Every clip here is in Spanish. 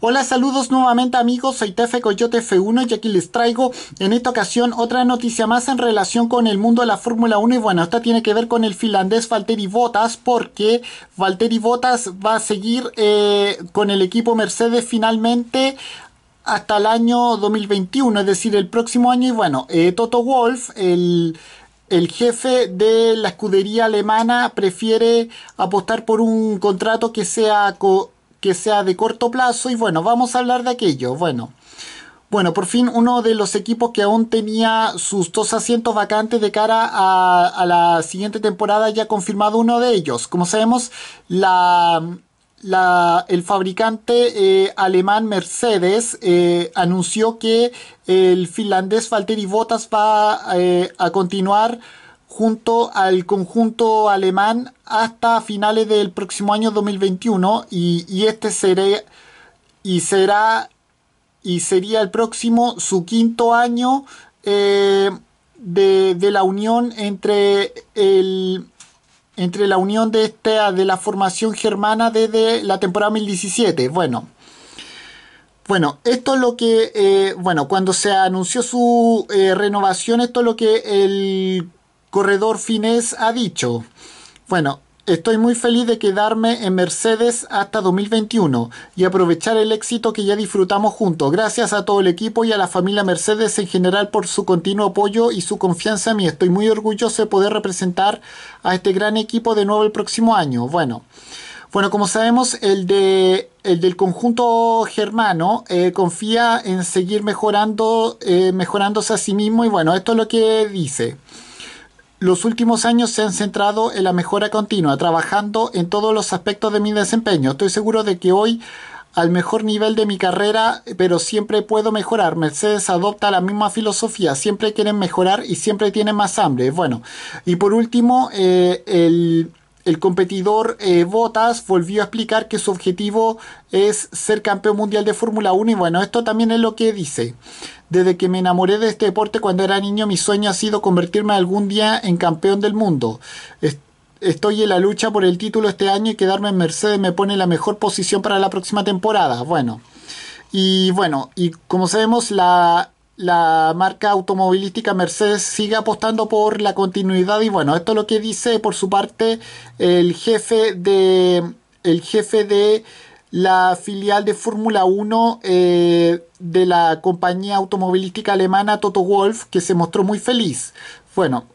Hola, saludos nuevamente amigos, soy Tefe Coyote F1 y aquí les traigo en esta ocasión otra noticia más en relación con el mundo de la Fórmula 1 y bueno, esta tiene que ver con el finlandés Valtteri Bottas porque Valtteri Bottas va a seguir eh, con el equipo Mercedes finalmente hasta el año 2021, es decir, el próximo año y bueno, eh, Toto Wolf, el el jefe de la escudería alemana prefiere apostar por un contrato que sea que sea de corto plazo y bueno, vamos a hablar de aquello. Bueno, bueno, por fin uno de los equipos que aún tenía sus dos asientos vacantes de cara a, la siguiente temporada ya ha confirmado uno de ellos. Como sabemos, la, el fabricante eh, alemán Mercedes eh, anunció que el finlandés Valtteri Bottas va eh, a continuar junto al conjunto alemán hasta finales del próximo año 2021 y, este seré, y será y sería el próximo su quinto año eh, de, la unión entre el entre la unión de este... de la formación germana desde la temporada 2017 bueno bueno, esto es lo que, eh, bueno, cuando se anunció su eh, renovación, esto es lo que el Corredor Finés ha dicho, bueno, Estoy muy feliz de quedarme en Mercedes hasta 2021 y aprovechar el éxito que ya disfrutamos juntos. Gracias a todo el equipo y a la familia Mercedes en general por su continuo apoyo y su confianza en mí. Estoy muy orgulloso de poder representar a este gran equipo de nuevo el próximo año. Bueno, bueno como sabemos, el, de, el del conjunto germano eh, confía en seguir mejorando, eh, mejorándose a sí mismo y bueno, esto es lo que dice. Los últimos años se han centrado en la mejora continua, trabajando en todos los aspectos de mi desempeño. Estoy seguro de que hoy al mejor nivel de mi carrera, pero siempre puedo mejorar. Mercedes adopta la misma filosofía, siempre quieren mejorar y siempre tienen más hambre. Bueno, y por último, eh, el, competidor eh, Botas volvió a explicar que su objetivo es ser campeón mundial de Fórmula 1 y bueno, esto también es lo que dice. Desde que me enamoré de este deporte cuando era niño, mi sueño ha sido convertirme algún día en campeón del mundo. Estoy en la lucha por el título este año y quedarme en Mercedes me pone en la mejor posición para la próxima temporada. Bueno, y bueno, y como sabemos, la, marca automovilística Mercedes sigue apostando por la continuidad y bueno, esto es lo que dice por su parte el jefe de el jefe de la filial de Fórmula 1 eh, de la compañía automovilística alemana Toto Wolf, que se mostró muy feliz. Bueno,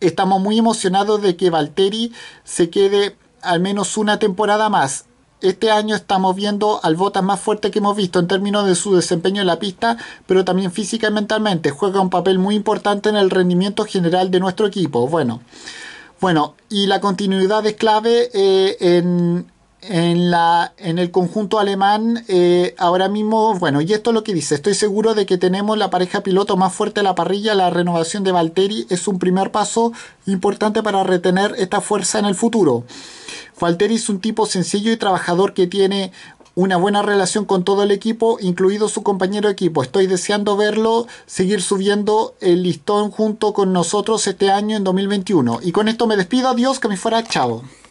estamos muy emocionados de que Valtteri se quede al menos una temporada más. Este año estamos viendo al Botas más fuerte que hemos visto en términos de su desempeño en la pista, pero también física y mentalmente. Juega un papel muy importante en el rendimiento general de nuestro equipo. Bueno, bueno y la continuidad es clave eh, en, en, la, en el conjunto alemán, eh, ahora mismo, bueno, y esto es lo que dice, estoy seguro de que tenemos la pareja piloto más fuerte de la parrilla, la renovación de Valteri es un primer paso importante para retener esta fuerza en el futuro. Valtteri es un tipo sencillo y trabajador que tiene una buena relación con todo el equipo, incluido su compañero de equipo. Estoy deseando verlo seguir subiendo el listón junto con nosotros este año en 2021. Y con esto me despido, adiós, que me fuera, chao.